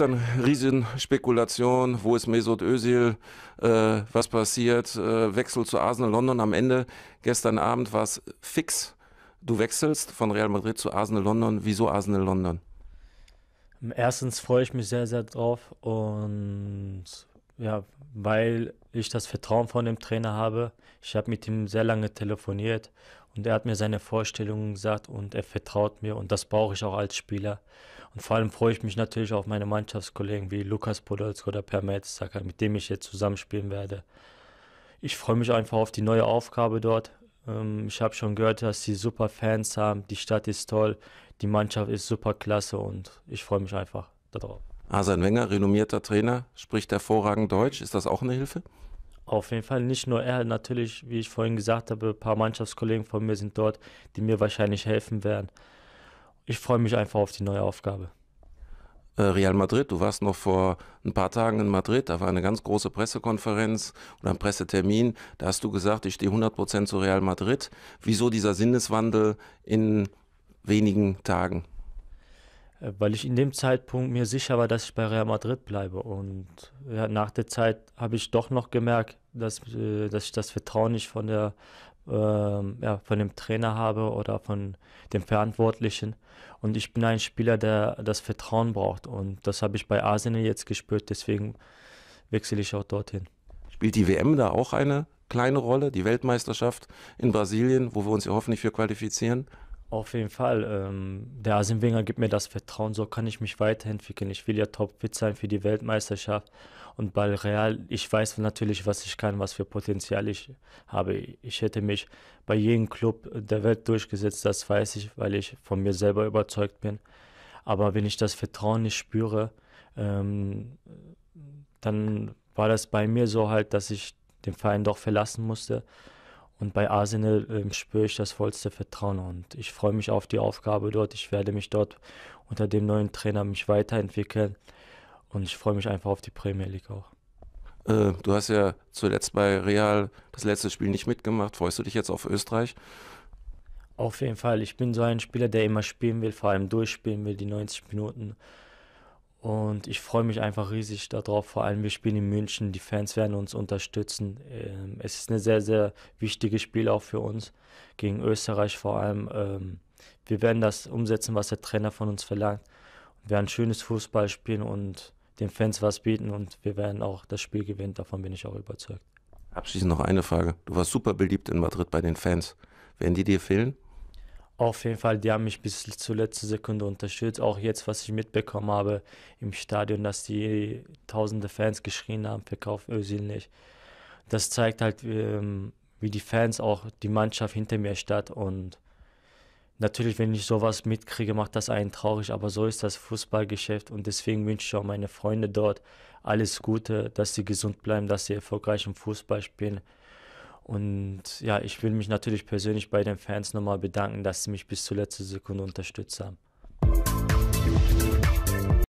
gestern Riesenspekulation, wo ist Mesut Özil, äh, was passiert, äh, Wechsel zu Arsenal London. Am Ende gestern Abend war es fix. Du wechselst von Real Madrid zu Arsenal London. Wieso Arsenal London? Erstens freue ich mich sehr, sehr drauf und ja, weil ich das Vertrauen von dem Trainer habe. Ich habe mit ihm sehr lange telefoniert und er hat mir seine Vorstellungen gesagt und er vertraut mir und das brauche ich auch als Spieler. Und vor allem freue ich mich natürlich auf meine Mannschaftskollegen wie Lukas Podolsk oder Per Metzacker, mit dem ich jetzt zusammenspielen werde. Ich freue mich einfach auf die neue Aufgabe dort. Ähm, ich habe schon gehört, dass sie super Fans haben, die Stadt ist toll, die Mannschaft ist super klasse und ich freue mich einfach darauf. Arsene Wenger, renommierter Trainer, spricht hervorragend Deutsch. Ist das auch eine Hilfe? Auf jeden Fall nicht nur er, natürlich, wie ich vorhin gesagt habe, ein paar Mannschaftskollegen von mir sind dort, die mir wahrscheinlich helfen werden. Ich freue mich einfach auf die neue Aufgabe. Äh, Real Madrid, du warst noch vor ein paar Tagen in Madrid, da war eine ganz große Pressekonferenz oder ein Pressetermin, da hast du gesagt, ich stehe 100 zu Real Madrid. Wieso dieser Sinneswandel in wenigen Tagen? Äh, weil ich in dem Zeitpunkt mir sicher war, dass ich bei Real Madrid bleibe. Und ja, nach der Zeit habe ich doch noch gemerkt, dass, äh, dass ich das Vertrauen nicht von, der, ähm, ja, von dem Trainer habe oder von dem Verantwortlichen. Und ich bin ein Spieler, der das Vertrauen braucht. Und das habe ich bei Arsenal jetzt gespürt. Deswegen wechsle ich auch dorthin. Spielt die WM da auch eine kleine Rolle, die Weltmeisterschaft in Brasilien, wo wir uns ja hoffentlich für qualifizieren? Auf jeden Fall. Ähm, der Asim Wenger gibt mir das Vertrauen, so kann ich mich weiterentwickeln. Ich will ja topfit sein für die Weltmeisterschaft. Und bei Real, ich weiß natürlich, was ich kann, was für Potenzial ich habe. Ich hätte mich bei jedem Club der Welt durchgesetzt, das weiß ich, weil ich von mir selber überzeugt bin. Aber wenn ich das Vertrauen nicht spüre, ähm, dann war das bei mir so halt, dass ich den Verein doch verlassen musste. Und bei Arsenal äh, spüre ich das vollste Vertrauen und ich freue mich auf die Aufgabe dort. Ich werde mich dort unter dem neuen Trainer mich weiterentwickeln und ich freue mich einfach auf die Premier League auch. Äh, du hast ja zuletzt bei Real das letzte Spiel nicht mitgemacht. Freust du dich jetzt auf Österreich? Auf jeden Fall. Ich bin so ein Spieler, der immer spielen will, vor allem durchspielen will, die 90 Minuten. Und ich freue mich einfach riesig darauf. Vor allem, wir spielen in München. Die Fans werden uns unterstützen. Ähm, es ist ein sehr, sehr wichtiges Spiel auch für uns. Gegen Österreich vor allem. Ähm, wir werden das umsetzen, was der Trainer von uns verlangt. Wir werden schönes Fußball spielen und den Fans was bieten. Und wir werden auch das Spiel gewinnen. Davon bin ich auch überzeugt. Abschließend noch eine Frage. Du warst super beliebt in Madrid bei den Fans. Werden die dir fehlen? Auf jeden Fall, die haben mich bis zur letzten Sekunde unterstützt. Auch jetzt, was ich mitbekommen habe im Stadion, dass die tausende Fans geschrien haben, verkauf Özil nicht. Das zeigt halt, ähm, wie die Fans auch die Mannschaft hinter mir statt. Und natürlich, wenn ich sowas mitkriege, macht das einen traurig. Aber so ist das Fußballgeschäft. Und deswegen wünsche ich auch meine Freunde dort alles Gute, dass sie gesund bleiben, dass sie erfolgreich im Fußball spielen. Und ja, ich will mich natürlich persönlich bei den Fans nochmal bedanken, dass sie mich bis zur letzten Sekunde unterstützt haben.